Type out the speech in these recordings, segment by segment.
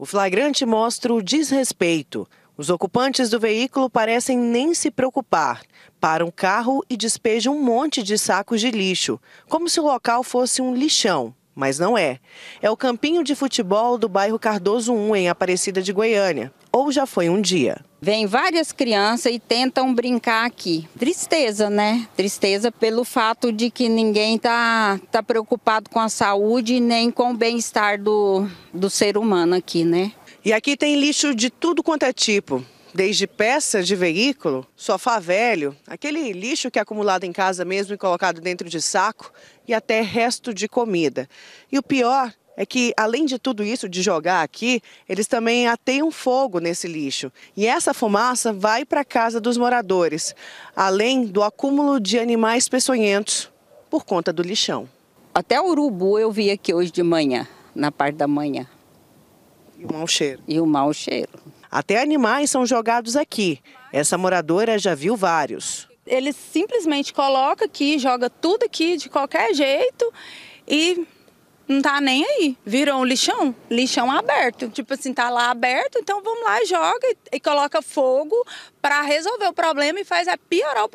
O flagrante mostra o desrespeito. Os ocupantes do veículo parecem nem se preocupar. Param o carro e despejam um monte de sacos de lixo, como se o local fosse um lixão. Mas não é. É o campinho de futebol do bairro Cardoso 1, em Aparecida de Goiânia. Ou já foi um dia. Vêm várias crianças e tentam brincar aqui. Tristeza, né? Tristeza pelo fato de que ninguém tá, tá preocupado com a saúde nem com o bem-estar do, do ser humano aqui, né? E aqui tem lixo de tudo quanto é tipo desde peças de veículo, sofá velho, aquele lixo que é acumulado em casa mesmo e colocado dentro de saco, e até resto de comida. E o pior é que, além de tudo isso, de jogar aqui, eles também ateiam fogo nesse lixo. E essa fumaça vai para a casa dos moradores, além do acúmulo de animais peçonhentos por conta do lixão. Até o urubu eu vi aqui hoje de manhã, na parte da manhã. E o mau cheiro. E o mau cheiro. Até animais são jogados aqui. Essa moradora já viu vários. Eles simplesmente colocam aqui, joga tudo aqui de qualquer jeito e não tá nem aí. Virou um lixão, lixão aberto. Tipo assim, tá lá aberto, então vamos lá, joga e, e coloca fogo para resolver o problema e faz é piorar o,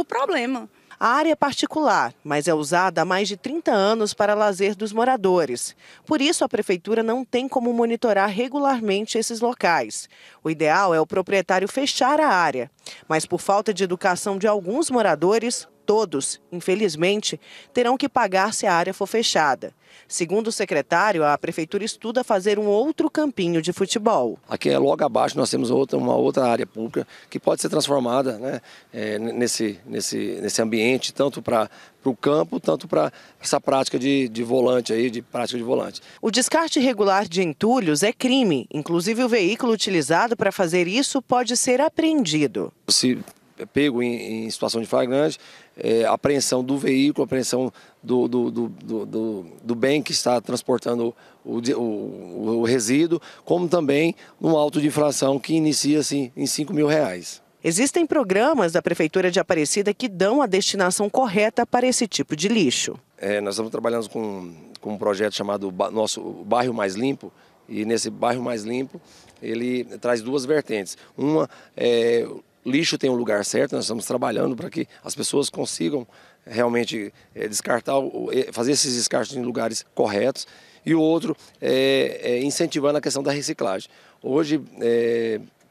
o problema. A área é particular, mas é usada há mais de 30 anos para lazer dos moradores. Por isso, a prefeitura não tem como monitorar regularmente esses locais. O ideal é o proprietário fechar a área, mas por falta de educação de alguns moradores, todos, infelizmente, terão que pagar se a área for fechada. Segundo o secretário, a prefeitura estuda fazer um outro campinho de futebol. Aqui é logo abaixo nós temos outra, uma outra área pública que pode ser transformada né, é, nesse, nesse, nesse ambiente, tanto para o campo, tanto para essa prática de, de volante aí, de prática de volante. O descarte irregular de entulhos é crime. Inclusive o veículo utilizado para fazer isso pode ser apreendido. Se pego em, em situação de flagrante, é, apreensão do veículo, apreensão do, do, do, do, do bem que está transportando o, o, o, resíduo, como também um auto de infração que inicia-se em 5 mil reais. Existem programas da Prefeitura de Aparecida que dão a destinação correta para esse tipo de lixo. É, nós estamos trabalhando com, com um projeto chamado Nosso Bairro Mais Limpo, e nesse bairro mais limpo ele traz duas vertentes. Uma é lixo tem um lugar certo, nós estamos trabalhando para que as pessoas consigam realmente é, descartar, eh, fazer esses descartes em lugares corretos. E o outro é, é incentivando a questão da reciclagem. Hoje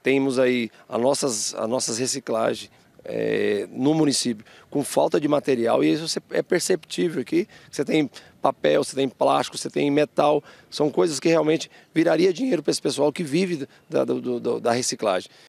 temos aí as nossas, as nossas reciclagens é, no município com falta de material e isso é perceptível aqui. Você tem papel, você tem plástico, você tem metal, são coisas que realmente viraria dinheiro para esse pessoal que vive da, do, do, da reciclagem.